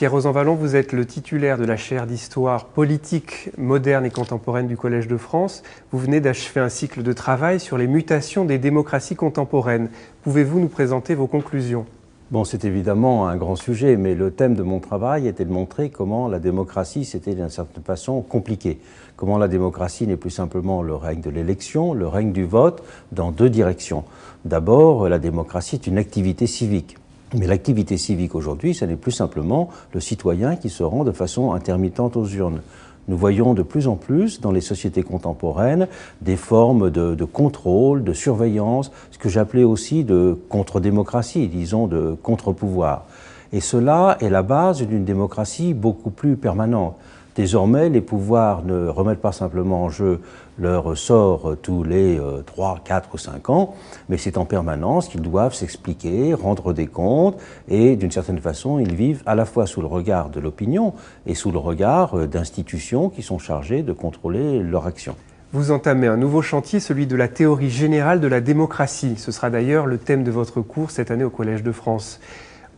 Pierre Rosanvallon, vous êtes le titulaire de la chaire d'histoire politique moderne et contemporaine du Collège de France. Vous venez d'achever un cycle de travail sur les mutations des démocraties contemporaines. Pouvez-vous nous présenter vos conclusions Bon, c'est évidemment un grand sujet, mais le thème de mon travail était de montrer comment la démocratie, c'était d'une certaine façon compliquée. Comment la démocratie n'est plus simplement le règne de l'élection, le règne du vote, dans deux directions. D'abord, la démocratie est une activité civique. Mais l'activité civique aujourd'hui, ce n'est plus simplement le citoyen qui se rend de façon intermittente aux urnes. Nous voyons de plus en plus dans les sociétés contemporaines des formes de, contrôle, de surveillance, ce que j'appelais aussi de contre-démocratie, disons de contre-pouvoir. Et cela est la base d'une démocratie beaucoup plus permanente. Désormais, les pouvoirs ne remettent pas simplement en jeu leur sort tous les 3, 4 ou 5 ans, mais c'est en permanence qu'ils doivent s'expliquer, rendre des comptes, et d'une certaine façon, ils vivent à la fois sous le regard de l'opinion et sous le regard euh, d'institutions qui sont chargées de contrôler leur action. Vous entamez un nouveau chantier, celui de la théorie générale de la démocratie. Ce sera d'ailleurs le thème de votre cours cette année au Collège de France.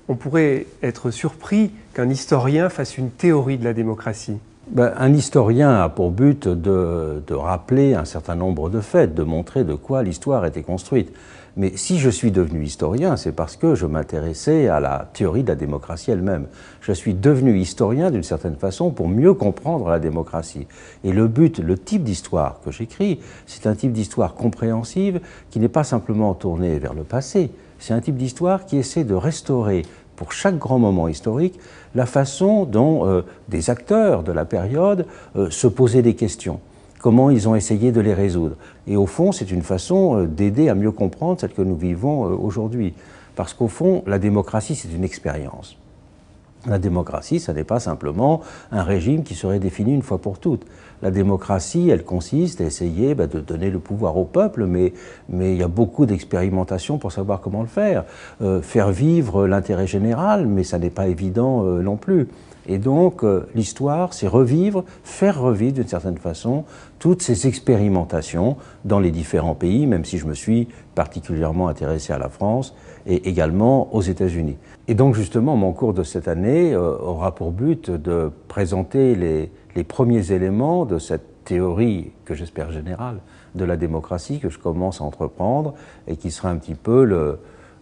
On pourrait être surpris qu'un historien fasse une théorie de la démocratie. Ben, un historien a pour but de, rappeler un certain nombre de faits, de montrer de quoi l'histoire était construite. Mais si je suis devenu historien, c'est parce que je m'intéressais à la théorie de la démocratie elle-même. Je suis devenu historien d'une certaine façon pour mieux comprendre la démocratie. Et le but, le type d'histoire que j'écris, c'est un type d'histoire compréhensive qui n'est pas simplement tournée vers le passé, c'est un type d'histoire qui essaie de restaurer pour chaque grand moment historique, la façon dont euh, des acteurs de la période euh, se posaient des questions, comment ils ont essayé de les résoudre. Et au fond, c'est une façon euh, d'aider à mieux comprendre celle que nous vivons aujourd'hui. Parce qu'au fond, la démocratie, c'est une expérience. La démocratie, ça n'est pas simplement un régime qui serait défini une fois pour toutes. La démocratie, elle consiste à essayer bah, de donner le pouvoir au peuple, mais, mais il y a beaucoup d'expérimentations pour savoir comment le faire. Euh, faire vivre l'intérêt général, mais ça n'est pas évident euh, non plus. Et donc, euh, l'histoire, c'est revivre, faire revivre d'une certaine façon toutes ces expérimentations dans les différents pays, même si je me suis particulièrement intéressé à la France et également aux États-Unis. Et donc justement, mon cours de cette année euh, aura pour but de présenter les, premiers éléments de cette théorie que j'espère générale de la démocratie que je commence à entreprendre et qui sera un petit peu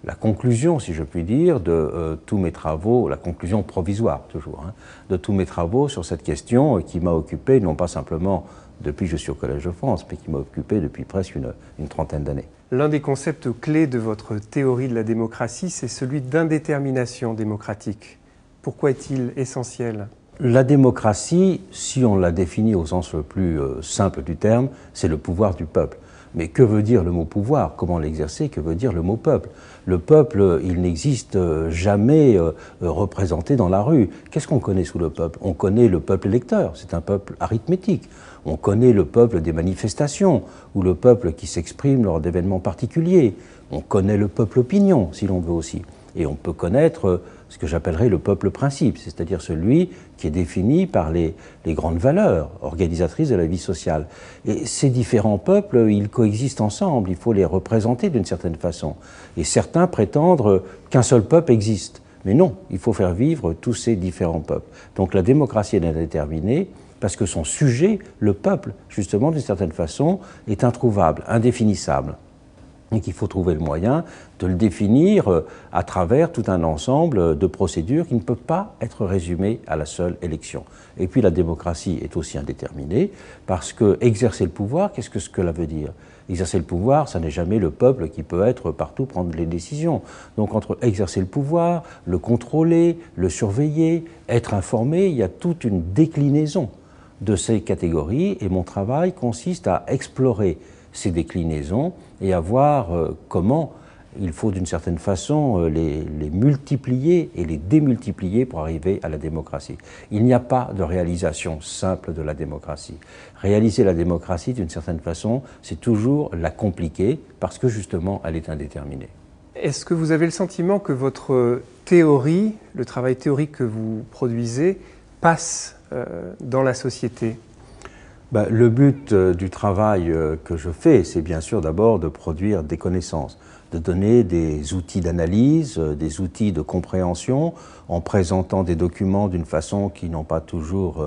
la conclusion, si je puis dire, de euh, tous mes travaux, la conclusion provisoire toujours, hein, de tous mes travaux sur cette question qui m'a occupé non pas simplement depuis que je suis au Collège de France, mais qui m'a occupé depuis presque une, une trentaine d'années. L'un des concepts clés de votre théorie de la démocratie, c'est celui d'indétermination démocratique. Pourquoi est-il essentiel La démocratie, si on la définit au sens le plus euh, simple du terme, c'est le pouvoir du peuple. Mais que veut dire le mot pouvoir Comment l'exercer Que veut dire le mot peuple Le peuple, il n'existe euh, jamais euh, euh, représenté dans la rue. Qu'est-ce qu'on connaît sous le peuple On connaît le peuple électeur, c'est un peuple arithmétique. On connaît le peuple des manifestations, ou le peuple qui s'exprime lors d'événements particuliers. On connaît le peuple opinion, si l'on veut aussi. Et on peut connaître ce que j'appellerais le peuple principe, c'est-à-dire celui qui est défini par les, les, grandes valeurs organisatrices de la vie sociale. Et ces différents peuples, ils coexistent ensemble, il faut les représenter d'une certaine façon. Et certains prétendent qu'un seul peuple existe. Mais non, il faut faire vivre tous ces différents peuples. Donc la démocratie est indéterminée parce que son sujet, le peuple, justement, d'une certaine façon, est introuvable, indéfinissable et qu'il faut trouver le moyen de le définir euh, à travers tout un ensemble euh, de procédures qui ne peuvent pas être résumées à la seule élection. Et puis la démocratie est aussi indéterminée, parce que exercer le pouvoir, qu'est-ce que cela veut dire Exercer le pouvoir, ça n'est jamais le peuple qui peut être partout prendre les décisions. Donc entre exercer le pouvoir, le contrôler, le surveiller, être informé, il y a toute une déclinaison de ces catégories, et mon travail consiste à explorer ces déclinaisons et à voir euh, comment il faut d'une certaine façon euh, les, les, multiplier et les démultiplier pour arriver à la démocratie. Il n'y a pas de réalisation simple de la démocratie. Réaliser la démocratie d'une certaine façon, c'est toujours la compliquer parce que justement elle est indéterminée. Est-ce que vous avez le sentiment que votre théorie, le travail théorique que vous produisez, passe euh, dans la société bah, le but euh, du travail euh, que je fais, c'est bien sûr d'abord de produire des connaissances, de donner des outils d'analyse, euh, des outils de compréhension, en présentant des documents d'une façon qui n'ont pas toujours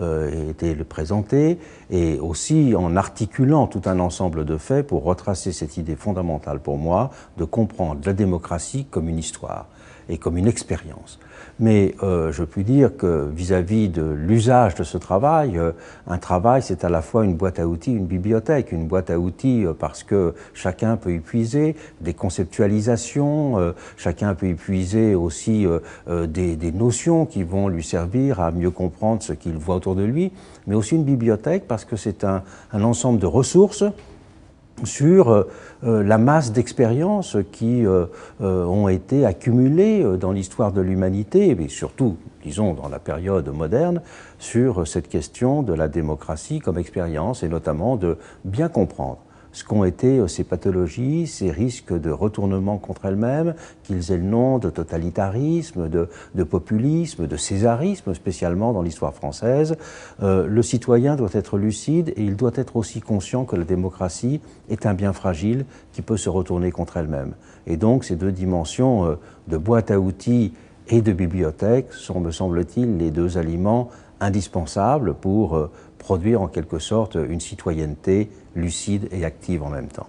été présentés, et aussi en articulant tout un ensemble de faits pour retracer cette idée fondamentale pour moi de comprendre la démocratie comme une histoire et comme une expérience. Mais euh, je puis dire que vis-à-vis de l'usage de ce travail, euh, un travail c'est à la fois une boîte à outils, une bibliothèque, une boîte à outils euh, parce que chacun peut y puiser des conceptualisations, chacun peut y puiser aussi des, notions qui vont lui servir à mieux comprendre ce qu'il voit autour de lui, mais aussi une bibliothèque parce que c'est un ensemble de ressources sur euh, euh, la masse d'expériences qui euh, ont été accumulées dans l'histoire de l'humanité, mais surtout, disons, dans la période moderne, sur cette question de la démocratie comme expérience et notamment de bien comprendre ce qu'ont été euh, ces pathologies, ces risques de retournement contre elles-mêmes, qu'ils aient le nom de totalitarisme, de, populisme, de césarisme spécialement dans l'histoire française. Euh, le citoyen doit être lucide et il doit être aussi conscient que la démocratie est un bien fragile qui peut se retourner contre elle-même. Et donc ces deux dimensions euh, de boîte à outils et de bibliothèque sont, me semble-t-il, les deux aliments indispensable pour euh, produire en quelque sorte une citoyenneté lucide et active en même temps.